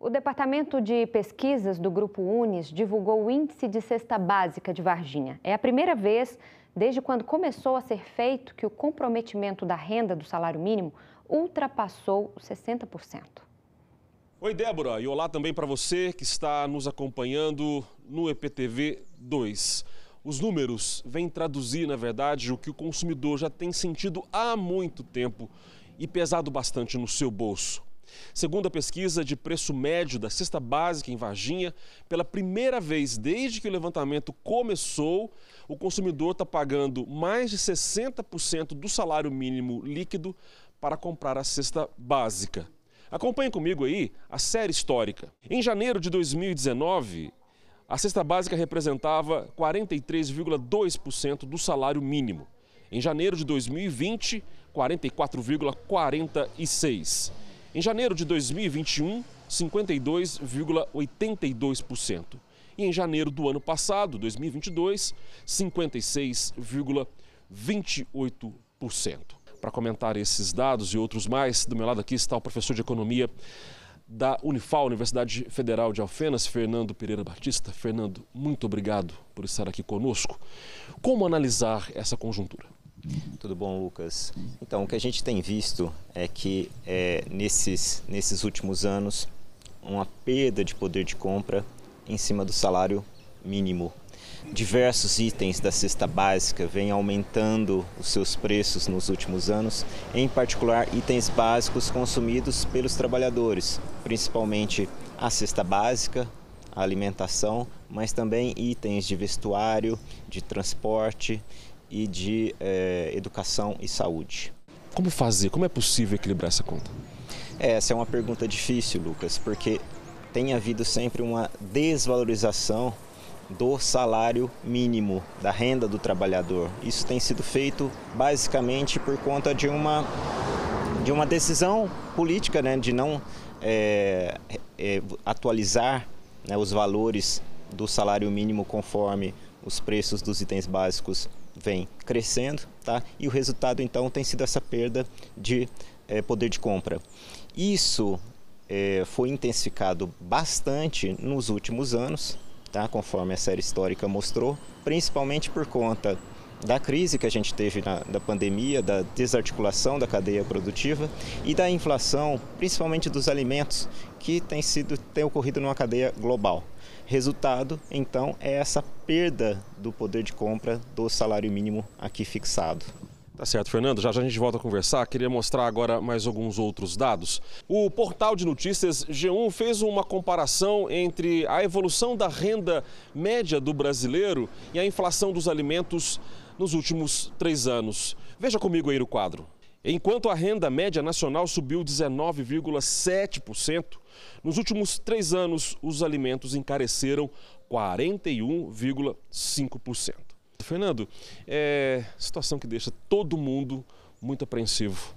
O Departamento de Pesquisas do Grupo Unis divulgou o Índice de Cesta Básica de Varginha. É a primeira vez, desde quando começou a ser feito, que o comprometimento da renda do salário mínimo ultrapassou 60%. Oi, Débora, e olá também para você que está nos acompanhando no EPTV 2. Os números vêm traduzir, na verdade, o que o consumidor já tem sentido há muito tempo e pesado bastante no seu bolso. Segundo a pesquisa de preço médio da cesta básica em Varginha, pela primeira vez desde que o levantamento começou, o consumidor está pagando mais de 60% do salário mínimo líquido para comprar a cesta básica. Acompanhe comigo aí a série histórica. Em janeiro de 2019, a cesta básica representava 43,2% do salário mínimo. Em janeiro de 2020, 44,46%. Em janeiro de 2021, 52,82%. E em janeiro do ano passado, 2022, 56,28%. Para comentar esses dados e outros mais, do meu lado aqui está o professor de Economia da Unifal, Universidade Federal de Alfenas, Fernando Pereira Batista. Fernando, muito obrigado por estar aqui conosco. Como analisar essa conjuntura? Tudo bom, Lucas? Então, o que a gente tem visto é que é, nesses, nesses últimos anos, uma perda de poder de compra em cima do salário mínimo. Diversos itens da cesta básica vêm aumentando os seus preços nos últimos anos, em particular itens básicos consumidos pelos trabalhadores, principalmente a cesta básica, a alimentação, mas também itens de vestuário, de transporte, e de é, educação e saúde. Como fazer? Como é possível equilibrar essa conta? É, essa é uma pergunta difícil, Lucas, porque tem havido sempre uma desvalorização do salário mínimo, da renda do trabalhador. Isso tem sido feito basicamente por conta de uma, de uma decisão política né, de não é, é, atualizar né, os valores do salário mínimo conforme os preços dos itens básicos vem crescendo, tá? E o resultado então tem sido essa perda de é, poder de compra. Isso é, foi intensificado bastante nos últimos anos, tá? Conforme a série histórica mostrou, principalmente por conta da crise que a gente teve na, da pandemia, da desarticulação da cadeia produtiva e da inflação, principalmente dos alimentos, que tem sido tem ocorrido numa cadeia global. Resultado, então, é essa perda do poder de compra do salário mínimo aqui fixado. Tá certo, Fernando. Já já a gente volta a conversar. Queria mostrar agora mais alguns outros dados. O portal de notícias G1 fez uma comparação entre a evolução da renda média do brasileiro e a inflação dos alimentos nos últimos três anos. Veja comigo aí o quadro. Enquanto a renda média nacional subiu 19,7%, nos últimos três anos os alimentos encareceram 41,5%. Fernando, é situação que deixa todo mundo muito apreensivo.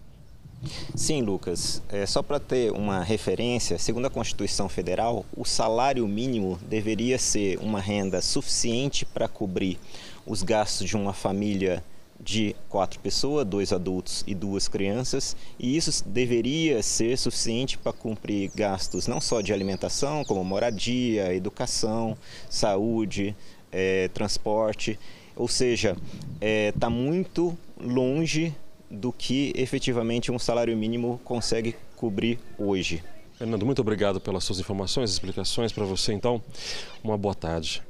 Sim, Lucas. É, só para ter uma referência, segundo a Constituição Federal, o salário mínimo deveria ser uma renda suficiente para cobrir os gastos de uma família de quatro pessoas, dois adultos e duas crianças, e isso deveria ser suficiente para cumprir gastos não só de alimentação, como moradia, educação, saúde, é, transporte. Ou seja, está é, tá muito longe do que efetivamente um salário mínimo consegue cobrir hoje. Fernando, muito obrigado pelas suas informações, explicações para você. Então, uma boa tarde.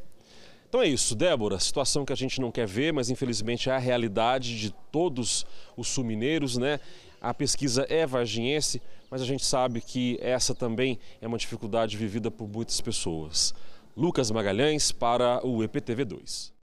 Então é isso, Débora, situação que a gente não quer ver, mas infelizmente é a realidade de todos os sumineiros, né? A pesquisa é varginhense, mas a gente sabe que essa também é uma dificuldade vivida por muitas pessoas. Lucas Magalhães para o EPTV2.